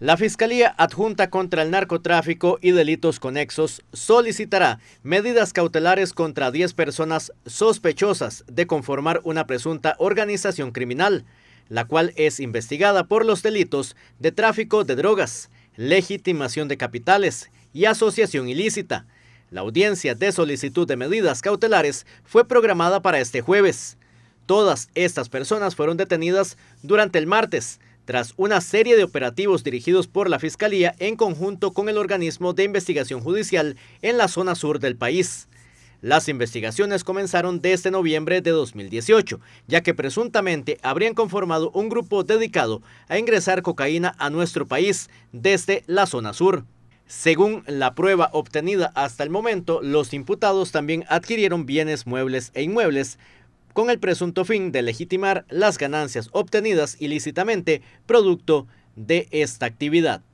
La Fiscalía Adjunta contra el Narcotráfico y Delitos Conexos solicitará medidas cautelares contra 10 personas sospechosas de conformar una presunta organización criminal, la cual es investigada por los delitos de tráfico de drogas, legitimación de capitales y asociación ilícita. La audiencia de solicitud de medidas cautelares fue programada para este jueves. Todas estas personas fueron detenidas durante el martes tras una serie de operativos dirigidos por la Fiscalía en conjunto con el organismo de investigación judicial en la zona sur del país. Las investigaciones comenzaron desde noviembre de 2018, ya que presuntamente habrían conformado un grupo dedicado a ingresar cocaína a nuestro país desde la zona sur. Según la prueba obtenida hasta el momento, los imputados también adquirieron bienes muebles e inmuebles con el presunto fin de legitimar las ganancias obtenidas ilícitamente producto de esta actividad.